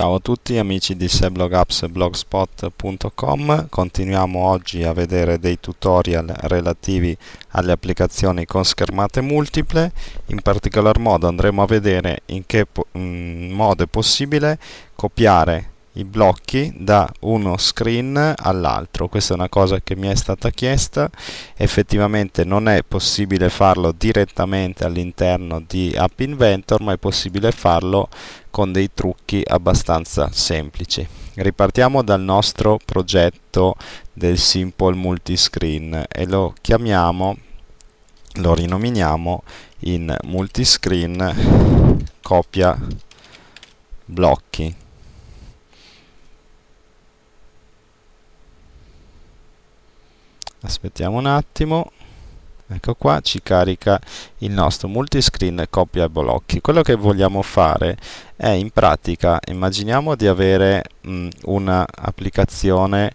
Ciao a tutti amici di seblogapps.blogspot.com Continuiamo oggi a vedere dei tutorial relativi alle applicazioni con schermate multiple In particolar modo andremo a vedere in che po mm, modo è possibile copiare i blocchi da uno screen all'altro questa è una cosa che mi è stata chiesta effettivamente non è possibile farlo direttamente all'interno di App Inventor ma è possibile farlo con dei trucchi abbastanza semplici ripartiamo dal nostro progetto del simple multiscreen e lo chiamiamo lo rinominiamo in multiscreen copia blocchi aspettiamo un attimo ecco qua ci carica il nostro multiscreen copia e blocchi quello che vogliamo fare è in pratica immaginiamo di avere un'applicazione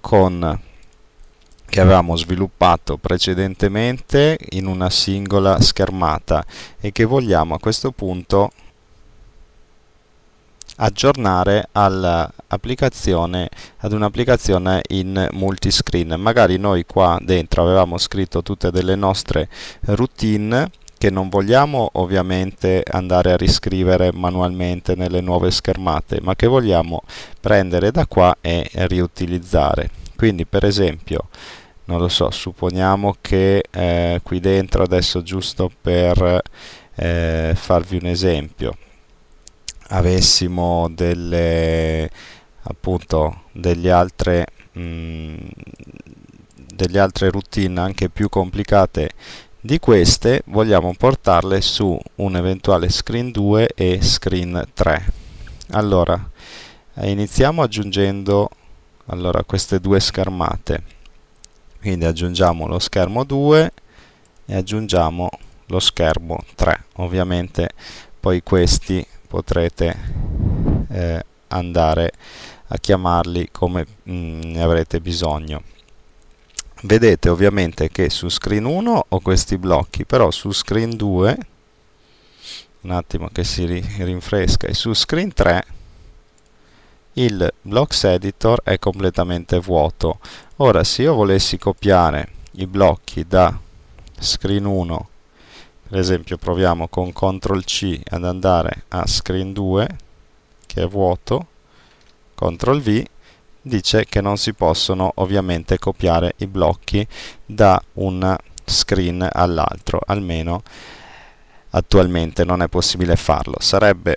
con che avevamo sviluppato precedentemente in una singola schermata e che vogliamo a questo punto aggiornare all'applicazione ad un'applicazione in multiscreen magari noi qua dentro avevamo scritto tutte delle nostre routine che non vogliamo ovviamente andare a riscrivere manualmente nelle nuove schermate ma che vogliamo prendere da qua e riutilizzare quindi per esempio non lo so supponiamo che eh, qui dentro adesso giusto per eh, farvi un esempio avessimo delle appunto delle altre mm, delle altre routine anche più complicate di queste vogliamo portarle su un eventuale screen 2 e screen 3 allora iniziamo aggiungendo allora, queste due schermate quindi aggiungiamo lo schermo 2 e aggiungiamo lo schermo 3 ovviamente poi questi potrete eh, andare a chiamarli come mh, mm, ne avrete bisogno vedete ovviamente che su screen 1 ho questi blocchi però su screen 2 un attimo che si ri rinfresca e su screen 3 il blocks editor è completamente vuoto ora se io volessi copiare i blocchi da screen 1 per esempio proviamo con CTRL C ad andare a screen 2 che è vuoto CTRL V dice che non si possono ovviamente copiare i blocchi da un screen all'altro almeno attualmente non è possibile farlo sarebbe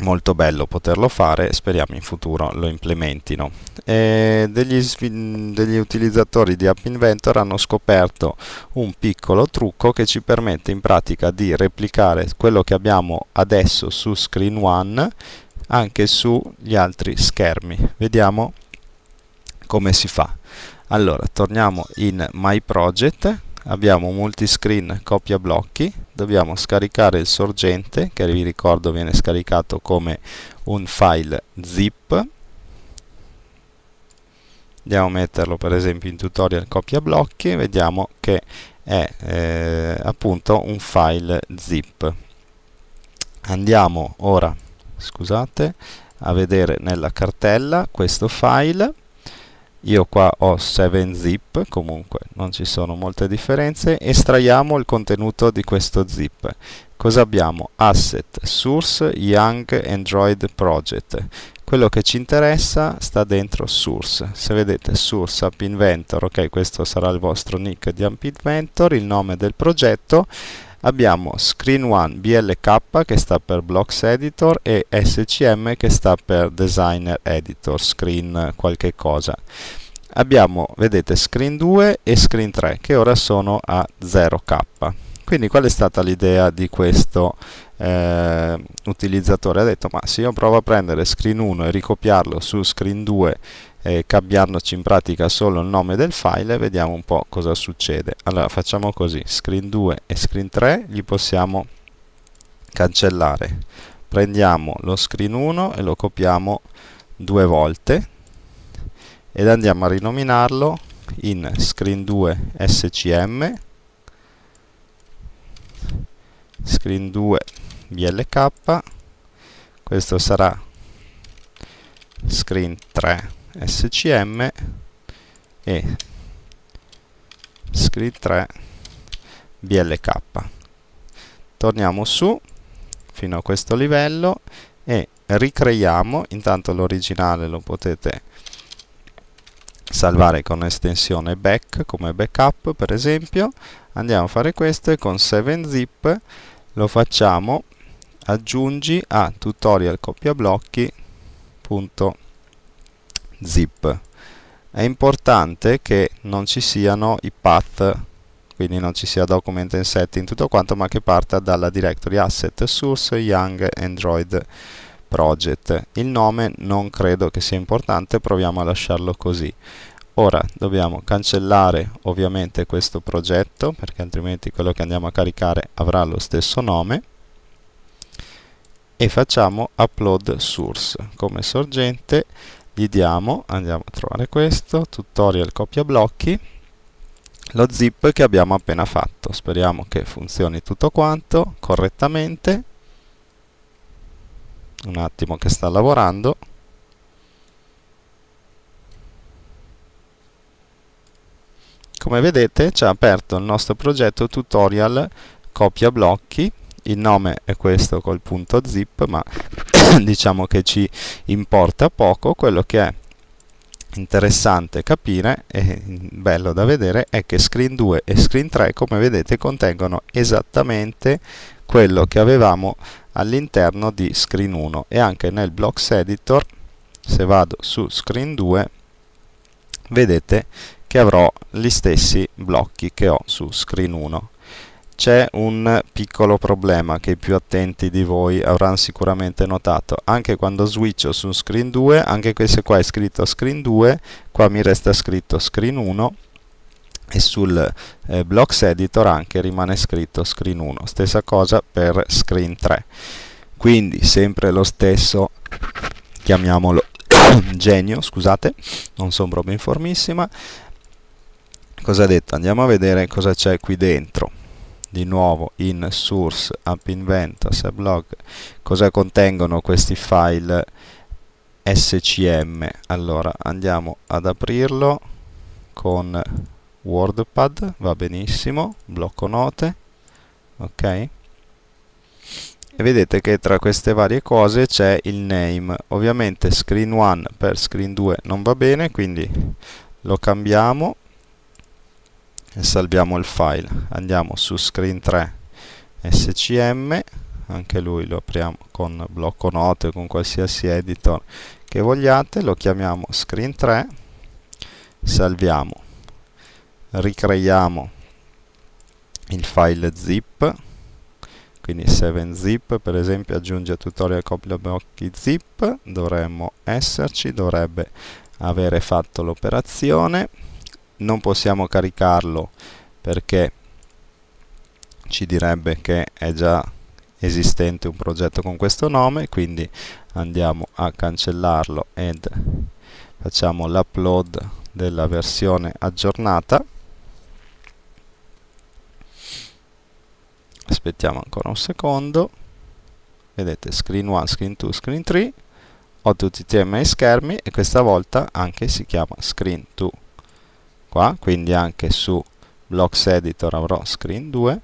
molto bello poterlo fare speriamo in futuro lo implementino degli, degli, utilizzatori di App Inventor hanno scoperto un piccolo trucco che ci permette in pratica di replicare quello che abbiamo adesso su Screen 1 anche sugli altri schermi vediamo come si fa allora torniamo in My Project abbiamo multiscreen copia blocchi dobbiamo scaricare il sorgente che vi ricordo viene scaricato come un file zip andiamo a metterlo per esempio in tutorial copia blocchi e vediamo che è eh, appunto un file zip andiamo ora scusate a vedere nella cartella questo file io qua ho 7zip, comunque non ci sono molte differenze, estraiamo il contenuto di questo zip. Cosa abbiamo? Asset, source, young, android, project. Quello che ci interessa sta dentro source. Se vedete source app inventor, ok, questo sarà il vostro nick di app inventor, il nome del progetto, abbiamo Screen 1 BLK che sta per Blocks Editor e SCM che sta per Designer Editor, Screen qualche cosa abbiamo, vedete, screen 2 e screen 3 che ora sono a 0k. Quindi qual è stata l'idea di questo eh, utilizzatore? Ha detto, ma se io provo a prendere screen 1 e ricopiarlo su screen 2 eh, cambiandoci in pratica solo il nome del file, vediamo un po' cosa succede. Allora facciamo così, screen 2 e screen 3 li possiamo cancellare. Prendiamo lo screen 1 e lo copiamo due volte ed andiamo a rinominarlo in screen2 scm screen2 blk questo sarà screen3 scm e screen3 blk torniamo su fino a questo livello e ricreiamo intanto l'originale lo potete salvare con estensione back come backup per esempio andiamo a fare questo e con 7zip lo facciamo aggiungi a tutorial coppia blocchi punto zip è importante che non ci siano i path quindi non ci sia document and setting tutto quanto ma che parta dalla directory asset source young android project il nome non credo che sia importante proviamo a lasciarlo così ora dobbiamo cancellare ovviamente questo progetto perché altrimenti quello che andiamo a caricare avrà lo stesso nome e facciamo upload source come sorgente gli diamo andiamo a trovare questo tutorial copia blocchi lo zip che abbiamo appena fatto speriamo che funzioni tutto quanto correttamente un attimo che sta lavorando come vedete ci ha aperto il nostro progetto tutorial copia blocchi il nome è questo col punto zip ma diciamo che ci importa poco quello che è interessante capire e bello da vedere è che screen 2 e screen 3 come vedete contengono esattamente quello che avevamo all'interno di screen 1 e anche nel blocks editor se vado su screen 2 vedete che avrò gli stessi blocchi che ho su screen 1 c'è un piccolo problema che i più attenti di voi avranno sicuramente notato. Anche quando switcho su screen 2, anche questo qua è scritto screen 2, qua mi resta scritto screen 1 e sul eh, blocks editor anche rimane scritto screen 1. Stessa cosa per screen 3. Quindi sempre lo stesso, chiamiamolo genio, scusate, non sono proprio informissima. Cosa ha detto? Andiamo a vedere cosa c'è qui dentro di nuovo in source, app in venta, cosa contengono questi file SCM? Allora andiamo ad aprirlo con WordPad, va benissimo, blocco note, ok? E vedete che tra queste varie cose c'è il name, ovviamente screen 1 per screen 2 non va bene, quindi lo cambiamo e salviamo il file andiamo su screen 3 scm anche lui lo apriamo con blocco note con qualsiasi editor che vogliate lo chiamiamo screen 3 salviamo ricreiamo il file zip quindi 7zip per esempio aggiunge tutorial copia blocchi zip dovremmo esserci dovrebbe avere fatto l'operazione non possiamo caricarlo perché ci direbbe che è già esistente un progetto con questo nome quindi andiamo a cancellarlo ed facciamo l'upload della versione aggiornata aspettiamo ancora un secondo vedete screen 1, screen 2, screen 3 ho tutti i miei schermi e questa volta anche si chiama screen 2 qua, quindi anche su blocks editor avrò screen 2,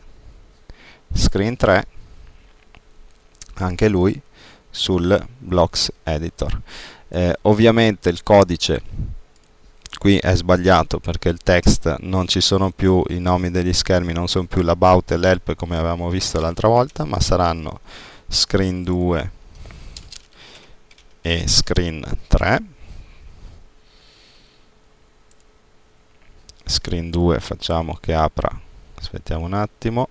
screen 3, anche lui sul blocks editor. Eh, ovviamente il codice qui è sbagliato perché il text non ci sono più i nomi degli schermi, non sono più l'about e l'help come avevamo visto l'altra volta, ma saranno screen 2 e screen 3 screen 2 facciamo che apra aspettiamo un attimo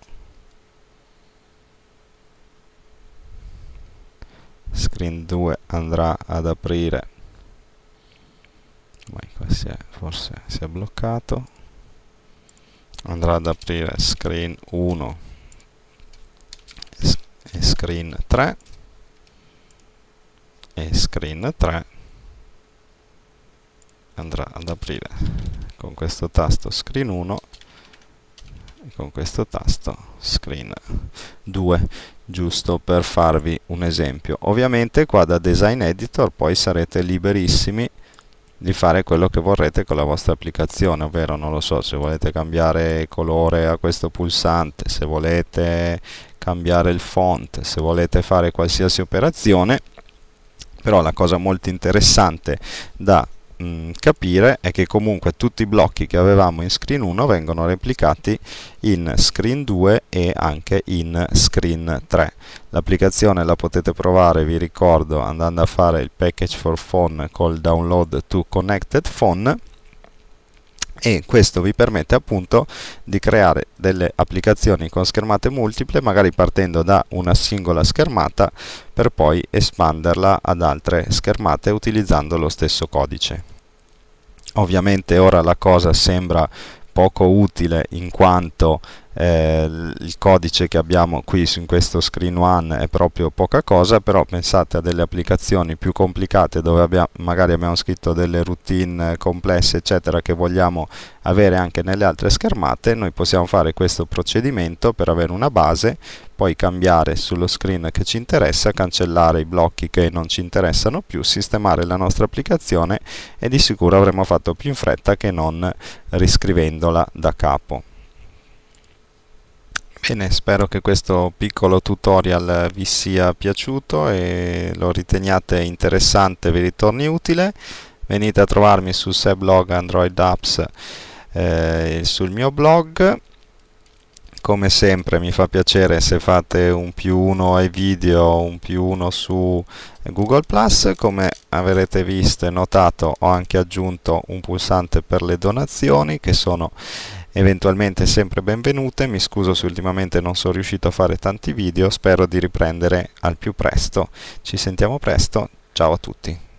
screen 2 andrà ad aprire si è, forse si è bloccato andrà ad aprire screen 1 e screen 3 e screen 3 andrà ad aprire con questo tasto screen 1 e con questo tasto screen 2 giusto per farvi un esempio ovviamente qua da design editor poi sarete liberissimi di fare quello che vorrete con la vostra applicazione ovvero non lo so se volete cambiare colore a questo pulsante se volete cambiare il font se volete fare qualsiasi operazione però la cosa molto interessante da mh, mm, capire è che comunque tutti i blocchi che avevamo in screen 1 vengono replicati in screen 2 e anche in screen 3. L'applicazione la potete provare, vi ricordo, andando a fare il package for phone col download to connected phone e questo vi permette appunto di creare delle applicazioni con schermate multiple magari partendo da una singola schermata per poi espanderla ad altre schermate utilizzando lo stesso codice ovviamente ora la cosa sembra poco utile in quanto eh, il codice che abbiamo qui su, in questo screen one è proprio poca cosa però pensate a delle applicazioni più complicate dove abbiamo, magari abbiamo scritto delle routine complesse eccetera che vogliamo avere anche nelle altre schermate noi possiamo fare questo procedimento per avere una base poi cambiare sullo screen che ci interessa cancellare i blocchi che non ci interessano più sistemare la nostra applicazione e di sicuro avremo fatto più in fretta che non riscrivendola da capo Bene, spero che questo piccolo tutorial vi sia piaciuto e lo riteniate interessante e vi ritorni utile. Venite a trovarmi su Seblog Android Apps eh, sul mio blog. Come sempre mi fa piacere se fate un più uno ai video, un più uno su Google Plus. Come avrete visto e notato ho anche aggiunto un pulsante per le donazioni che sono eventualmente sempre benvenute, mi scuso se ultimamente non sono riuscito a fare tanti video, spero di riprendere al più presto. Ci sentiamo presto, ciao a tutti.